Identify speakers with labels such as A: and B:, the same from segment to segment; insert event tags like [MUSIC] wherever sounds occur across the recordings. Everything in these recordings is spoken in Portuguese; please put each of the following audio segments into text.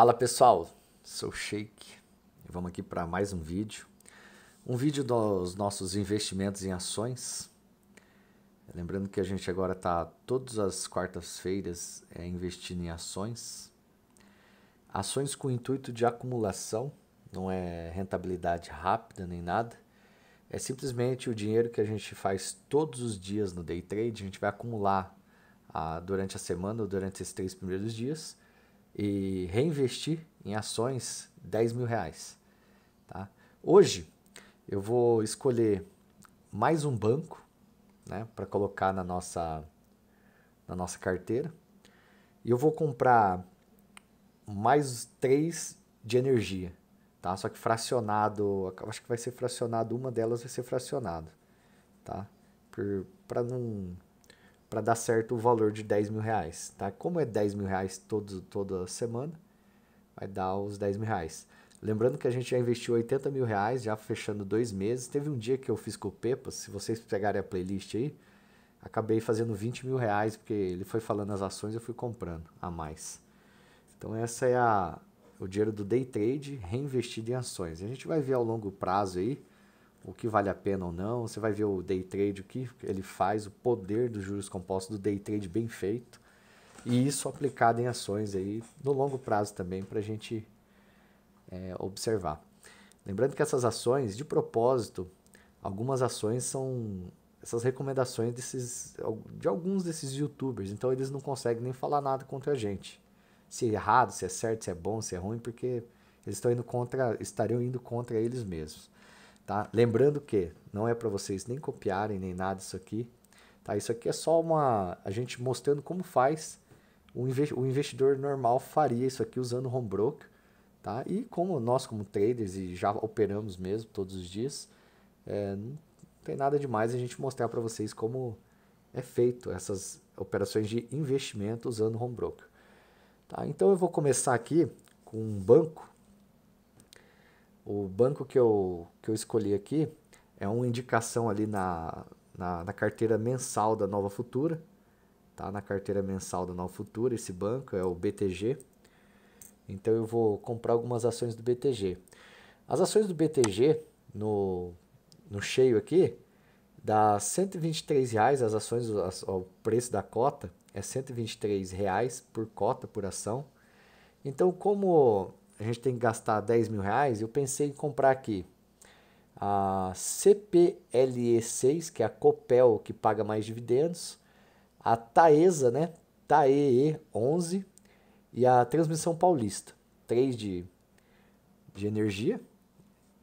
A: Fala pessoal, sou Shake e vamos aqui para mais um vídeo. Um vídeo dos nossos investimentos em ações. Lembrando que a gente agora está todas as quartas-feiras é, investindo em ações. Ações com intuito de acumulação, não é rentabilidade rápida nem nada. É simplesmente o dinheiro que a gente faz todos os dias no day trade, a gente vai acumular ah, durante a semana ou durante esses três primeiros dias e reinvestir em ações 10 mil reais. Tá? Hoje eu vou escolher mais um banco né, para colocar na nossa, na nossa carteira e eu vou comprar mais três de energia, tá? Só que fracionado, acho que vai ser fracionado, uma delas vai ser fracionado, tá? Para não para dar certo o valor de 10 mil reais, tá? Como é 10 mil reais todo, toda semana, vai dar os 10 mil reais. Lembrando que a gente já investiu 80 mil reais, já fechando dois meses. Teve um dia que eu fiz com o Pepa, se vocês pegarem a playlist aí, acabei fazendo 20 mil reais, porque ele foi falando as ações, eu fui comprando a mais. Então essa é a, o dinheiro do day trade reinvestido em ações. A gente vai ver ao longo prazo aí, o que vale a pena ou não. Você vai ver o day trade, o que ele faz, o poder dos juros compostos, do day trade bem feito. E isso aplicado em ações aí no longo prazo também para a gente é, observar. Lembrando que essas ações, de propósito, algumas ações são essas recomendações desses, de alguns desses youtubers. Então eles não conseguem nem falar nada contra a gente. Se é errado, se é certo, se é bom, se é ruim, porque eles estão indo contra, estariam indo contra eles mesmos. Tá? Lembrando que não é para vocês nem copiarem nem nada isso aqui. Tá? Isso aqui é só uma a gente mostrando como faz o, investidor normal faria isso aqui usando home broker, tá? E como nós como traders e já operamos mesmo todos os dias, é, não tem nada demais a gente mostrar para vocês como é feito essas operações de investimento usando home broker. Tá? Então eu vou começar aqui com um banco o banco que eu, que eu escolhi aqui é uma indicação ali na, na, na carteira mensal da Nova Futura. Tá? Na carteira mensal da Nova Futura, esse banco é o BTG. Então eu vou comprar algumas ações do BTG. As ações do BTG no, no cheio aqui dá R$ reais as ações, o preço da cota é R$ reais por cota por ação. Então como a gente tem que gastar 10 mil reais, eu pensei em comprar aqui a CPLE6, que é a Copel, que paga mais dividendos, a Taesa, né? TAEE11 e a Transmissão Paulista, três de, de energia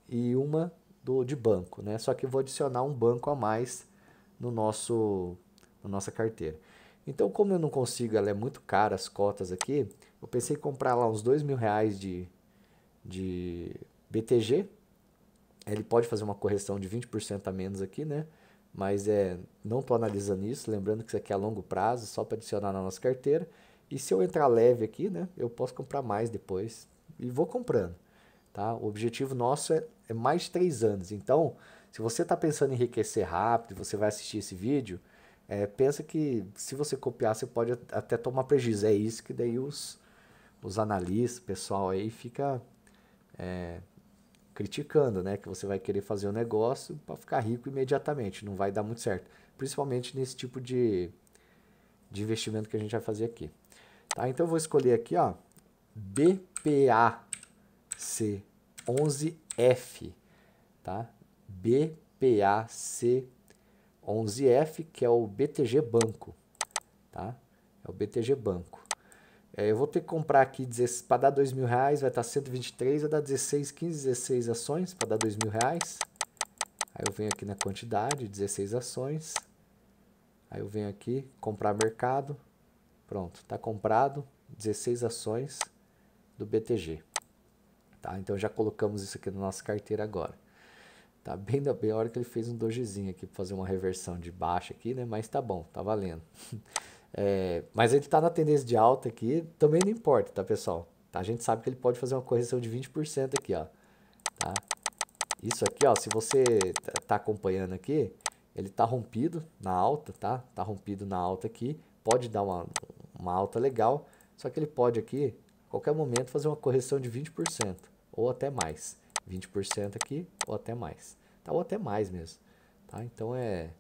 A: e uma do, de banco, né? Só que vou adicionar um banco a mais no nosso na nossa carteira. Então, como eu não consigo, ela é muito cara as cotas aqui, eu pensei em comprar lá uns dois mil reais de, de BTG. Ele pode fazer uma correção de 20% a menos aqui, né? Mas é, não estou analisando isso. Lembrando que isso aqui é a longo prazo, só para adicionar na nossa carteira. E se eu entrar leve aqui, né? Eu posso comprar mais depois. E vou comprando. Tá? O objetivo nosso é, é mais de três anos. Então, se você está pensando em enriquecer rápido, você vai assistir esse vídeo, é, pensa que se você copiar, você pode até tomar prejuízo. É isso que daí os, os analistas, pessoal aí fica é, criticando, né? Que você vai querer fazer um negócio para ficar rico imediatamente, não vai dar muito certo. Principalmente nesse tipo de, de investimento que a gente vai fazer aqui. Tá? Então eu vou escolher aqui, ó, BPAC11F, tá? BPAC11F, que é o BTG Banco, tá? É o BTG Banco. É, eu vou ter que comprar aqui para dar dois mil reais, vai estar 123, vai dar 16, 15, 16 ações para dar dois mil reais. Aí eu venho aqui na quantidade, 16 ações. Aí eu venho aqui, comprar mercado. Pronto, está comprado 16 ações do BTG. Tá? Então já colocamos isso aqui na nossa carteira agora. Tá bem da bem a hora que ele fez um dojizinho aqui para fazer uma reversão de baixa aqui, né? Mas tá bom, tá valendo. [LAUGHS] É, mas ele está na tendência de alta aqui, também não importa, tá, pessoal? A gente sabe que ele pode fazer uma correção de 20% aqui, ó. Tá? Isso aqui, ó, se você tá, tá acompanhando aqui, ele tá rompido na alta, tá? Tá rompido na alta aqui, pode dar uma, uma alta legal, só que ele pode aqui, a qualquer momento, fazer uma correção de 20% ou até mais. 20% aqui ou até mais, tá? Ou até mais mesmo, tá? Então é...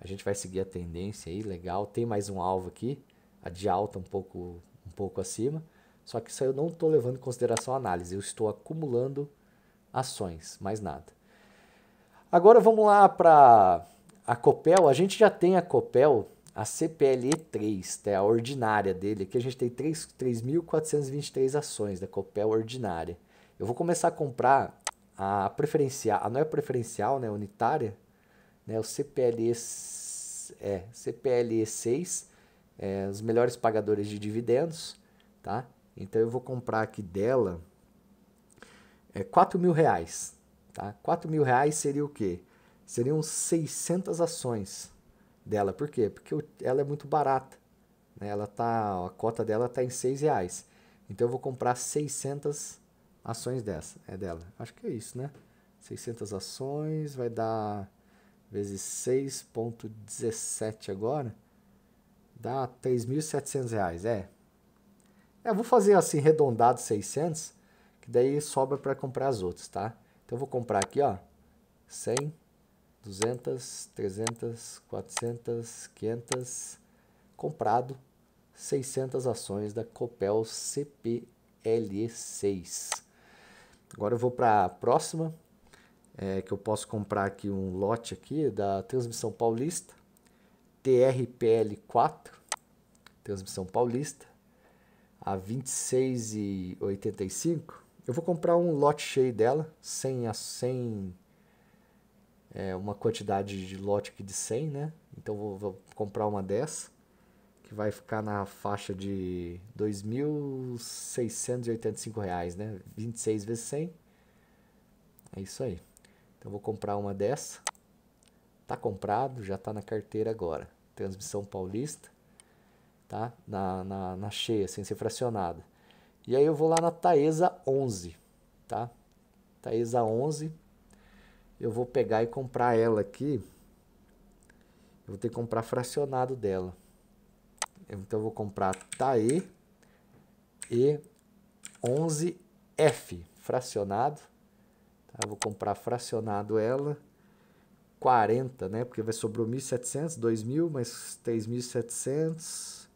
A: A gente vai seguir a tendência aí, legal. Tem mais um alvo aqui, a de alta um pouco, um pouco acima. Só que isso eu não estou levando em consideração a análise, eu estou acumulando ações, mais nada. Agora vamos lá para a Copel. A gente já tem a Copel, a CPLE3, tá? a ordinária dele. Aqui a gente tem 3.423 ações da Copel ordinária. Eu vou começar a comprar a preferencial, a não é preferencial, né, unitária, né, o CPLE, é, CPLE 6, é, os melhores pagadores de dividendos, tá? Então eu vou comprar aqui dela é, 4 mil reais, tá? 4 mil reais seria o quê? Seriam 600 ações dela, por quê? Porque ela é muito barata, né? Ela tá, a cota dela tá em 6 reais, então eu vou comprar 600 ações dessa, é dela, acho que é isso, né? 600 ações vai dar vezes 6,17 agora, dá 3.700 reais É. Eu é, vou fazer assim, arredondado 600, que daí sobra para comprar as outras, tá? Então eu vou comprar aqui, ó, 100, 200, 300, 400, 500, comprado 600 ações da Copel CPLE6. Agora eu vou para a próxima, é, que eu posso comprar aqui um lote aqui da Transmissão Paulista, TRPL4, Transmissão Paulista, a 26,85. Eu vou comprar um lote cheio dela, sem a 100 é, uma quantidade de lote aqui de 100, né? Então vou, vou comprar uma dessa, que vai ficar na faixa de R$ 2.685, né? 26 vezes 100. É isso aí. Então vou comprar uma dessa. Tá comprado, já tá na carteira agora. Transmissão paulista, tá? Na, na, na cheia, assim, sem ser fracionada. E aí eu vou lá na Taesa 11, tá? Taesa 11. Eu vou pegar e comprar ela aqui. Eu vou ter que comprar fracionado dela. Então eu vou comprar TAE e 11F fracionado. Eu ah, vou comprar fracionado ela. 40, né? Porque vai sobrar 1.700, 2.000, mas 3.700.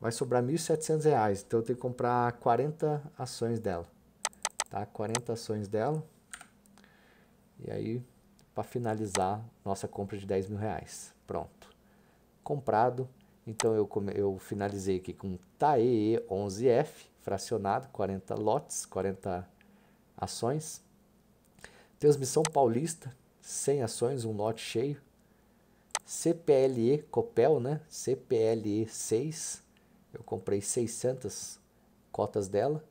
A: Vai sobrar 1.700 reais. Então eu tenho que comprar 40 ações dela. Tá? 40 ações dela. E aí, para finalizar, nossa compra de 10 mil reais. Pronto. Comprado. Então eu, eu finalizei aqui com TAEE11F, fracionado, 40 lotes, 40 ações Transmissão Paulista, 100 ações, um lote cheio. CPLE Copel, né? CPLE 6, eu comprei 600 cotas dela.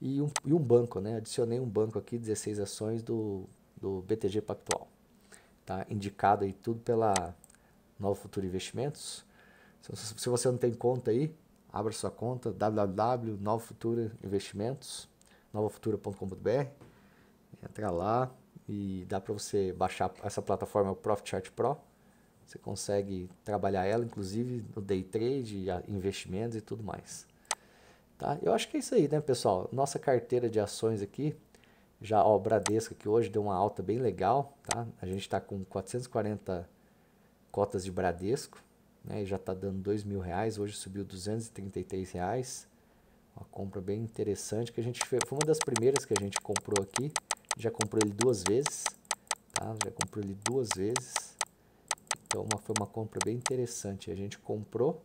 A: E um, e um banco, né? Adicionei um banco aqui, 16 ações do, do BTG Pactual. Tá? Indicado aí tudo pela Nova Futuro Investimentos. Se, se você não tem conta aí, abra sua conta www.novofutura investimentos entra lá e dá para você baixar essa plataforma, é o Profit Chart Pro. Você consegue trabalhar ela, inclusive no day trade, investimentos e tudo mais. Tá? Eu acho que é isso aí, né, pessoal? Nossa carteira de ações aqui, já ó, o Bradesco que hoje deu uma alta bem legal, tá? A gente está com 440 cotas de Bradesco, né? E já está dando dois mil reais. Hoje subiu 233 reais. Uma compra bem interessante que a gente fez, foi uma das primeiras que a gente comprou aqui já comprou ele duas vezes, tá? Já comprou ele duas vezes. Então uma, foi uma compra bem interessante. A gente comprou,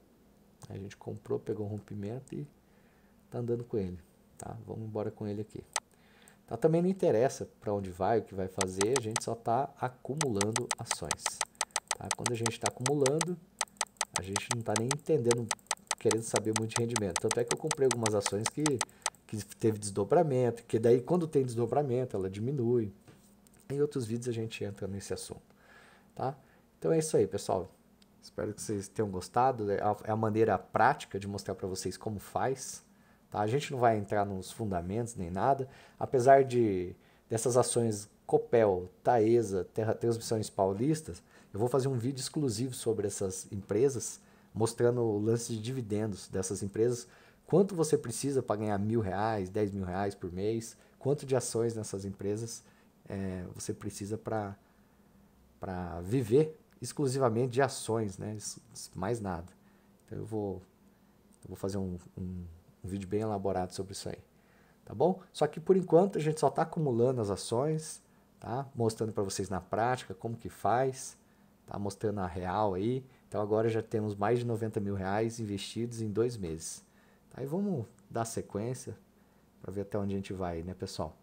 A: a gente comprou, pegou um rompimento e tá andando com ele, tá? Vamos embora com ele aqui. Tá, também não interessa para onde vai, o que vai fazer, a gente só está acumulando ações. Tá? Quando a gente está acumulando, a gente não está nem entendendo, querendo saber muito de rendimento. Tanto é que eu comprei algumas ações que que teve desdobramento, que daí quando tem desdobramento ela diminui. Em outros vídeos a gente entra nesse assunto, tá? Então é isso aí, pessoal. Espero que vocês tenham gostado. É a é maneira prática de mostrar para vocês como faz. Tá? A gente não vai entrar nos fundamentos nem nada, apesar de dessas ações Copel, Taesa, Terra Transmissões Paulistas. Eu vou fazer um vídeo exclusivo sobre essas empresas, mostrando o lance de dividendos dessas empresas quanto você precisa para ganhar mil reais, dez mil reais por mês, quanto de ações nessas empresas é, você precisa para viver exclusivamente de ações, né? mais nada. Então eu vou, eu vou fazer um, um, um vídeo bem elaborado sobre isso aí, tá bom? Só que por enquanto a gente só está acumulando as ações, tá? Mostrando para vocês na prática como que faz, tá? Mostrando a real aí. Então agora já temos mais de 90 mil reais investidos em dois meses. Aí vamos dar sequência para ver até onde a gente vai, né, pessoal?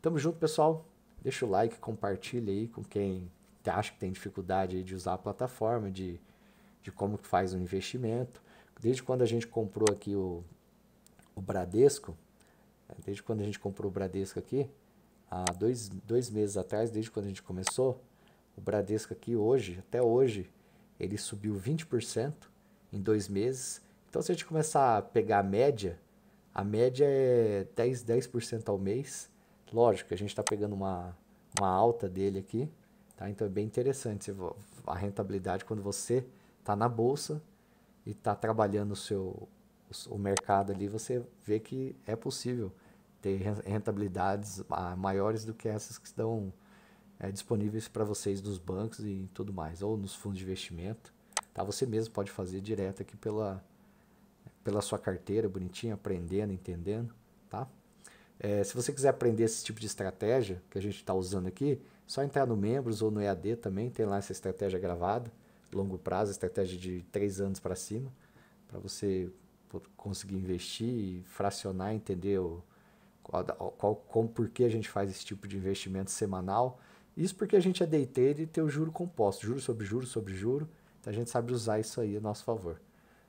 A: Tamo junto, pessoal. Deixa o like, compartilha aí com quem acha que tem dificuldade de usar a plataforma, de, de como que faz o investimento. Desde quando a gente comprou aqui o, o Bradesco, desde quando a gente comprou o Bradesco aqui, há dois, dois meses atrás, desde quando a gente começou, o Bradesco aqui hoje, até hoje, ele subiu 20% em dois meses então, se a gente começar a pegar a média, a média é 10, 10% ao mês. Lógico, a gente está pegando uma, uma alta dele aqui. Tá? Então, é bem interessante a rentabilidade quando você está na bolsa e está trabalhando o seu o mercado ali, você vê que é possível ter rentabilidades ah, maiores do que essas que estão é, disponíveis para vocês nos bancos e tudo mais, ou nos fundos de investimento. Tá? Você mesmo pode fazer direto aqui pela, pela sua carteira bonitinha, aprendendo, entendendo, tá? É, se você quiser aprender esse tipo de estratégia que a gente está usando aqui, só entrar no Membros ou no EAD também, tem lá essa estratégia gravada, longo prazo, estratégia de 3 anos para cima, para você conseguir investir, fracionar, entender o, qual, qual, como, por que a gente faz esse tipo de investimento semanal. Isso porque a gente é day trader e tem o juro composto, juro sobre juro sobre juro, então a gente sabe usar isso aí a nosso favor.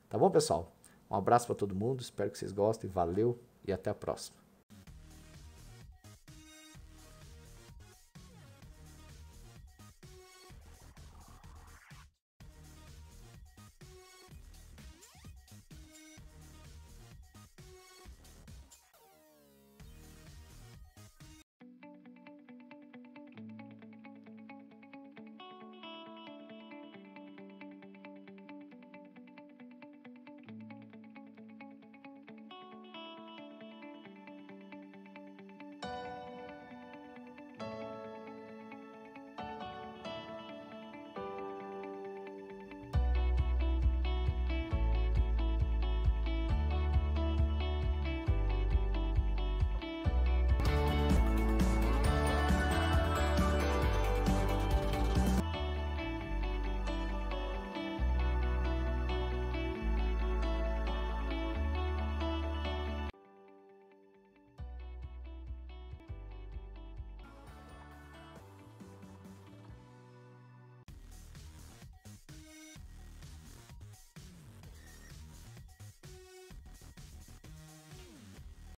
A: Tá bom, pessoal? Um abraço para todo mundo, espero que vocês gostem, valeu e até a próxima.